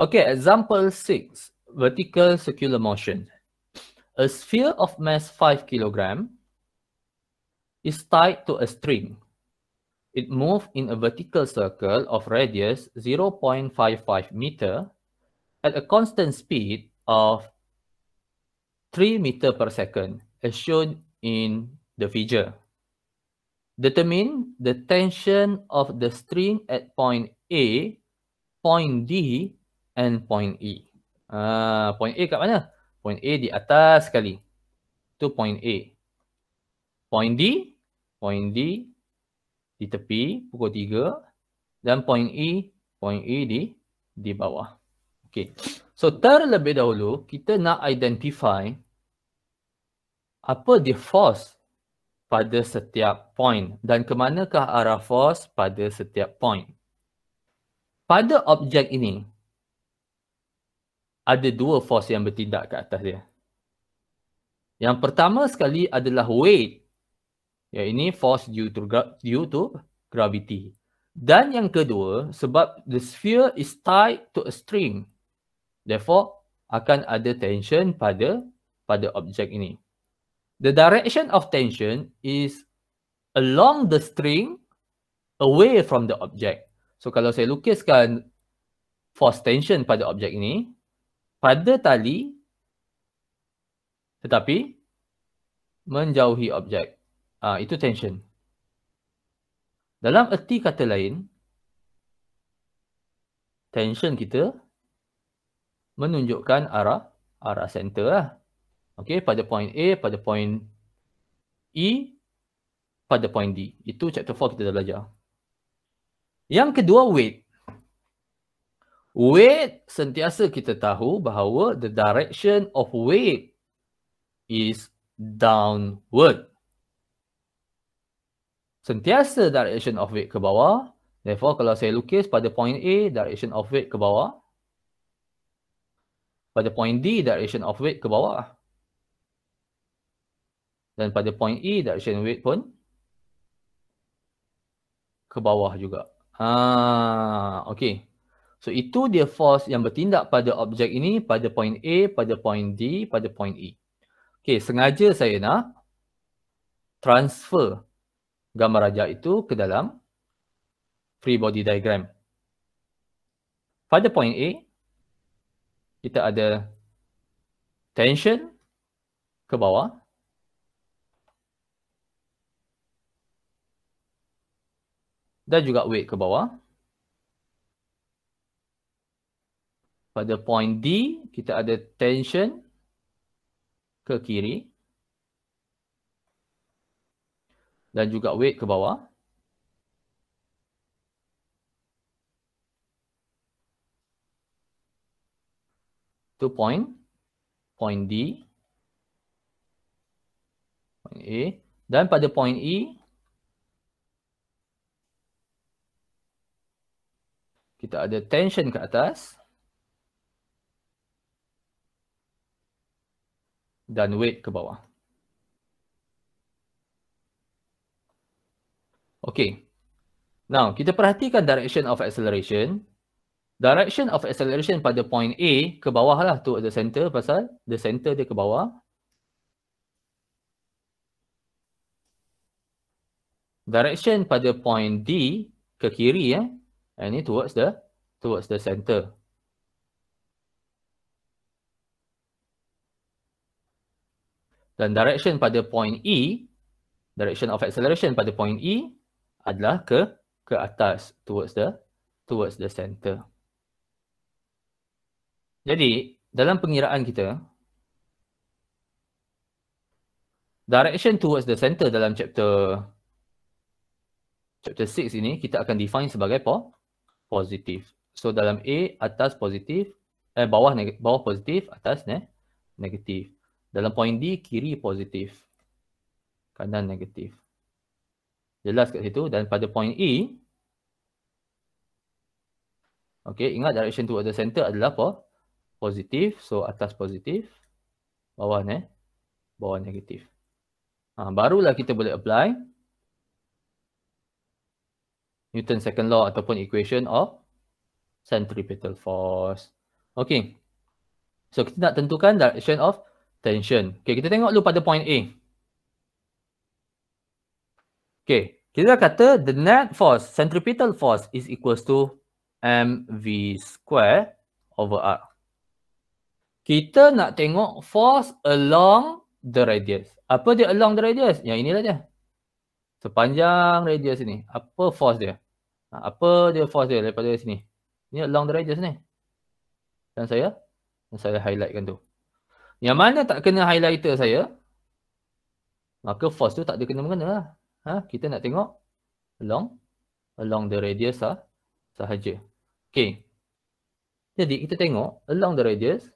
Okay, example six, vertical circular motion. A sphere of mass five kilogram is tied to a string. It moves in a vertical circle of radius 0.55 meter at a constant speed of three meter per second, as shown in the figure. Determine the tension of the string at point A, point D, and point E. Uh, point A kat mana? Point A di atas sekali. tu point A. Point D. Point D di tepi pukul 3. Dan point E. Point E di di bawah. Okay. So terlebih dahulu kita nak identify apa dia force pada setiap point dan kemanakah arah force pada setiap point. Pada objek ini, ada dua force yang bertindak ke atas dia. Yang pertama sekali adalah weight. Ya, ini force due to, due to gravity. Dan yang kedua, sebab the sphere is tied to a string. Therefore, akan ada tension pada pada objek ini. The direction of tension is along the string away from the object. So, kalau saya lukiskan force tension pada objek ini, pada tali tetapi menjauhi objek. ha, itu tension. Dalam erti kata lain, tension kita menunjukkan arah arah center lah. Okey, pada point A, pada point E, pada point D. Itu chapter 4 kita dah belajar. Yang kedua, weight. Weight sentiasa kita tahu bahawa the direction of weight is downward. Sentiasa direction of weight ke bawah. Therefore, kalau saya lukis pada point A, direction of weight ke bawah. Pada point D, direction of weight ke bawah. Dan pada point E, direction of weight pun ke bawah juga. Ah, okay. So itu dia force yang bertindak pada objek ini pada point A, pada point D, pada point E. Okey, sengaja saya nak transfer gambar rajah itu ke dalam free body diagram. Pada point A, kita ada tension ke bawah. Dan juga weight ke bawah. pada point D kita ada tension ke kiri dan juga weight ke bawah. Itu point point D point A dan pada point E kita ada tension ke atas dan weight ke bawah. Okay. Now, kita perhatikan direction of acceleration. Direction of acceleration pada point A ke bawah lah to the center pasal the center dia ke bawah. Direction pada point D ke kiri eh, ini towards the towards the center. dan direction pada point E direction of acceleration pada point E adalah ke ke atas towards the towards the center. Jadi dalam pengiraan kita direction towards the center dalam chapter chapter 6 ini kita akan define sebagai po positif. So dalam A atas positif, eh bawah bawah positif, atas ne negatif. Dalam point D, kiri positif, kanan negatif. Jelas kat situ. Dan pada point E, okay, ingat direction towards the center adalah apa? Positif, so atas positif, bawah ne, bawah negatif. Ha, barulah kita boleh apply Newton second law ataupun equation of centripetal force. Okay. So kita nak tentukan direction of tension. Okay, kita tengok dulu pada point A. Okay, kita kata the net force, centripetal force is equals to mv square over r. Kita nak tengok force along the radius. Apa dia along the radius? Yang inilah dia. Sepanjang radius ni. Apa force dia? Ha, apa dia force dia daripada sini? Ini along the radius ni. Dan saya, dan saya highlightkan tu. Yang mana tak kena highlighter saya, maka force tu tak ada kena-mengena lah. Ha? Kita nak tengok along along the radius lah sahaja. Okay. Jadi kita tengok along the radius,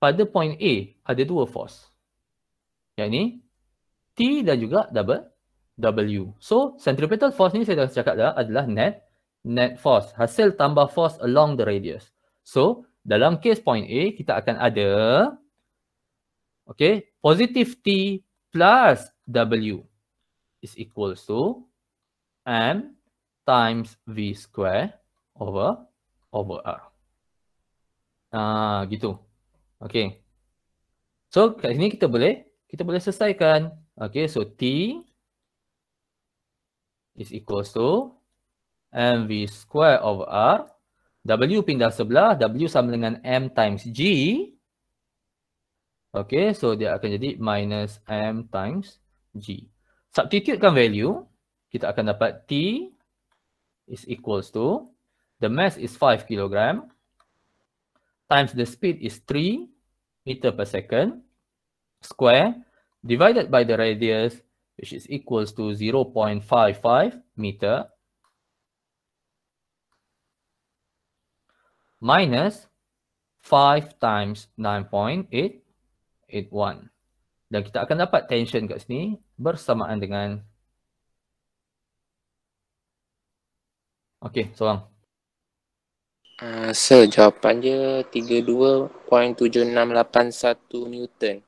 pada point A ada dua force. Yang ni, T dan juga double W. So, centripetal force ni saya dah cakap dah adalah net net force. Hasil tambah force along the radius. So, dalam case point A, kita akan ada... Okay, positive T plus W is equal to M times V square over over R. Ah, gitu. Okay. So, kat sini kita boleh, kita boleh selesaikan. Okay, so T is equal to m v square over R. W pindah sebelah, W sama dengan M times G. Okay, so dia akan jadi minus M times G. Substitutekan value, kita akan dapat T is equals to, the mass is 5 kilogram, times the speed is 3 meter per second, square, divided by the radius, which is equals to 0.55 meter, minus 5 times 9.8, 0.81 dan kita akan dapat tension kat sini bersamaan dengan Okey, seorang. Uh, sir, jawapan dia 32.7681 Newton.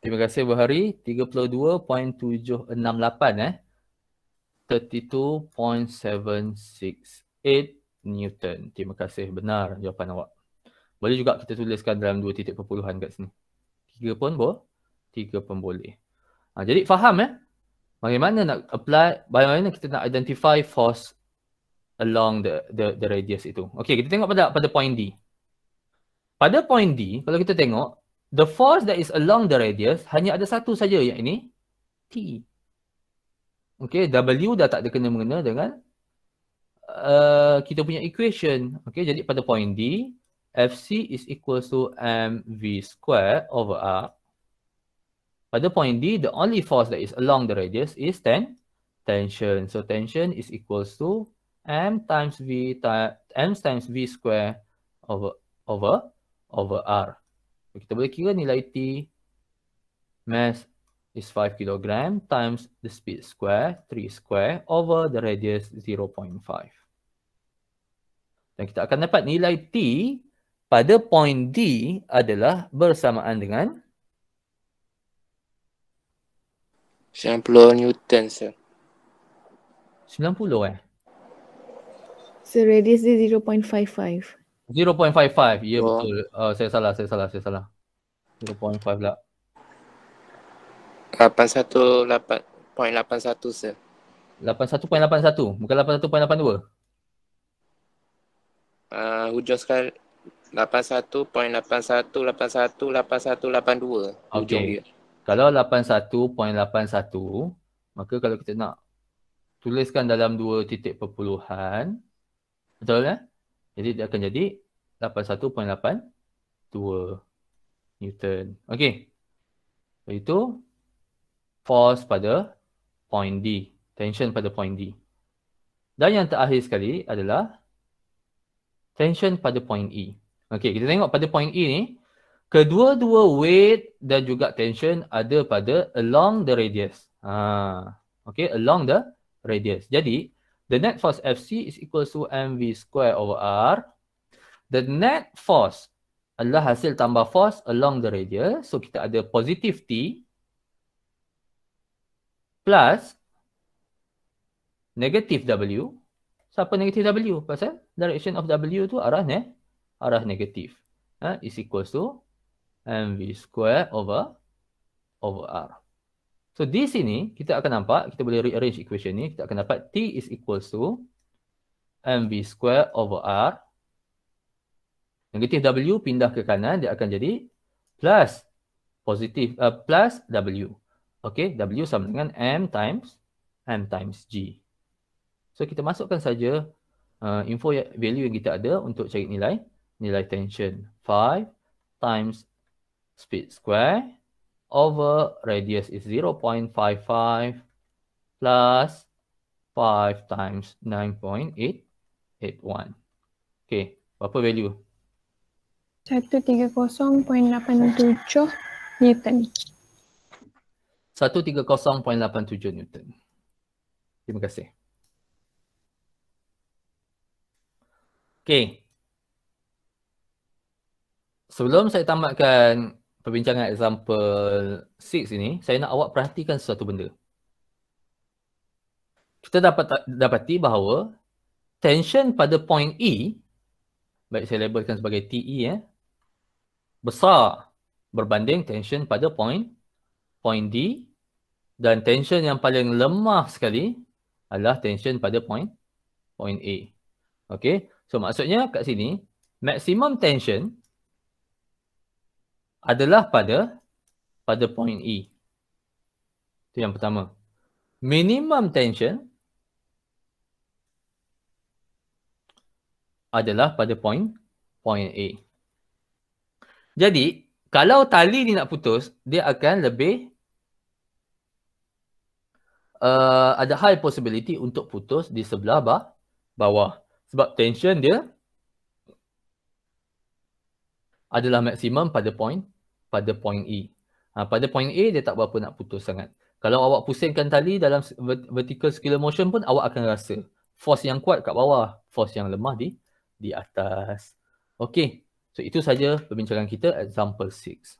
Terima kasih Bahari, 32.768 eh. 32.768 Newton. Terima kasih, benar jawapan awak. Boleh juga kita tuliskan dalam dua titik perpuluhan kat sini tiga pun boleh tiga pun boleh ha, jadi faham ya eh? bagaimana nak apply bagaimana kita nak identify force along the the, the radius itu okey kita tengok pada pada point D pada point D kalau kita tengok the force that is along the radius hanya ada satu saja yang ini T okey W dah tak ada kena mengena dengan Uh, kita punya equation okay, jadi pada point D FC is equals to mv square over r. At the point D, the only force that is along the radius is ten, tension. So tension is equals to m times v times m times v square over over over r. So kita boleh kira nilai T mass is 5 kilogram times the speed square 3 square over the radius 0.5. Dan kita akan dapat nilai T pada point D adalah bersamaan dengan 90 Newton sir. 90 eh? So radius dia 0.55. 0.55. Ya oh. betul. Uh, saya salah, saya salah, saya salah. 0.5 lah. 818.81 sir. 81.81 bukan 81.82. Ah uh, hujung sekali 81.818182. Okey. Kalau 81.81, maka kalau kita nak tuliskan dalam dua titik perpuluhan, betul kan? Eh? Jadi dia akan jadi 81.82 Newton. Okey. Lepas itu, force pada point D. Tension pada point D. Dan yang terakhir sekali adalah tension pada point E. Okey, kita tengok pada point A ni, kedua-dua weight dan juga tension ada pada along the radius. Ha. Okey, along the radius. Jadi, the net force FC is equal to MV square over R. The net force adalah hasil tambah force along the radius. So, kita ada positif T plus negative W. So, apa negative W? Pasal direction of W tu arah ne? arah negatif. Ha, is equals to mv square over over r. So di sini kita akan nampak, kita boleh rearrange equation ni, kita akan dapat t is equals to mv square over r. Negatif w pindah ke kanan, dia akan jadi plus positif, uh, plus w. Okay, w sama dengan m times m times g. So kita masukkan saja uh, info ya- value yang kita ada untuk cari nilai nilai tension 5 times speed square over radius is 0.55 plus 5 times 9.881. Okay, berapa value? 130.87 Newton. 130.87 Newton. Terima kasih. Okay, sebelum saya tamatkan perbincangan example 6 ini, saya nak awak perhatikan sesuatu benda. Kita dapat dapati bahawa tension pada point E, baik saya labelkan sebagai TE, eh, ya, besar berbanding tension pada point point D dan tension yang paling lemah sekali adalah tension pada point point A. Okay, so maksudnya kat sini maximum tension adalah pada pada point E. Itu yang pertama. Minimum tension adalah pada point point A. Jadi, kalau tali ni nak putus, dia akan lebih uh, ada high possibility untuk putus di sebelah bah, bawah. Sebab tension dia adalah maksimum pada point pada point E, Ha, pada point A dia tak berapa nak putus sangat. Kalau awak pusingkan tali dalam vertical scalar motion pun awak akan rasa force yang kuat kat bawah, force yang lemah di di atas. Okay, So itu saja perbincangan kita example 6.